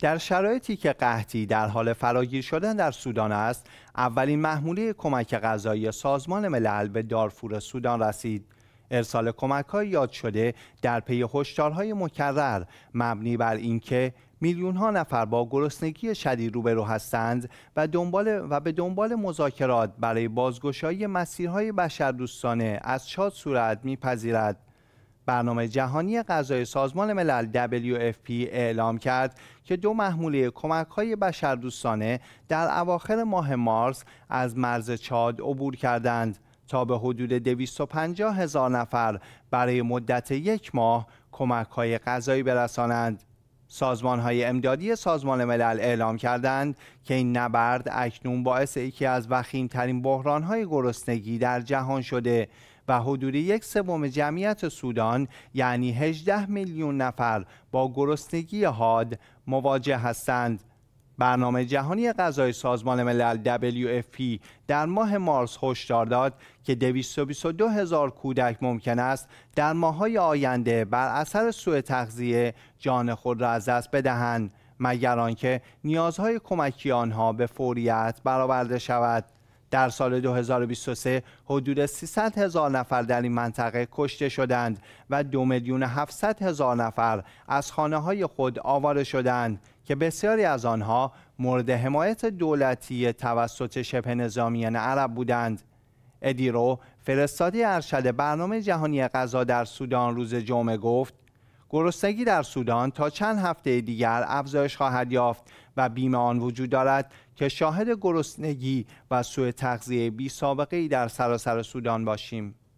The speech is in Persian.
در شرایطی که قحطی در حال فراگیر شدن در سودان است اولین محموله کمک غذایی سازمان ملل به دارفور سودان رسید ارسال کمک های یاد شده در پی هشدارهای مکرر مبنی بر اینکه میلیون ها نفر با گرسنگی شدید روبرو هستند و, دنبال و به دنبال مذاکرات برای بازگشایی مسیرهای بشردوستانه از شاد صورت میپذیرد برنامه جهانی غذای سازمان ملل WFP اعلام کرد که دو محموله کمک های بشردوستانه در اواخر ماه مارس از مرز چاد عبور کردند تا به حدود 250 هزار نفر برای مدت یک ماه کمک های غذایی برسانند. سازمان های امدادی سازمان ملل اعلام کردند که این نبرد اکنون باعث یکی از وخیم ترین بحران های گرسنگی در جهان شده و حدود یک سوم جمعیت سودان یعنی 18 میلیون نفر با گرسنگی حاد مواجه هستند. برنامه جهانی غذای سازمان ملل WFP در ماه مارس هشدار داد که 222 هزار کودک ممکن است در ماههای آینده بر اثر سوء تغذیه جان خود را از دست بدهند مگر آنکه نیازهای کمکی آنها به فوریت برآورده شود در سال 2023 حدود 300 هزار نفر در این منطقه کشته شدند و دو میلیون 700 هزار نفر از خانه های خود آواره شدند که بسیاری از آنها مورد حمایت دولتی توسط شبه نظامیان عرب بودند. ادیرو فرستاده ارشد برنامه جهانی غذا در سودان روز جمعه گفت گرسنگی در سودان تا چند هفته دیگر افزایش خواهد یافت و بیم آن وجود دارد که شاهد گرسنگی و سوء تغذیه بی سابقه ای در سراسر سودان باشیم.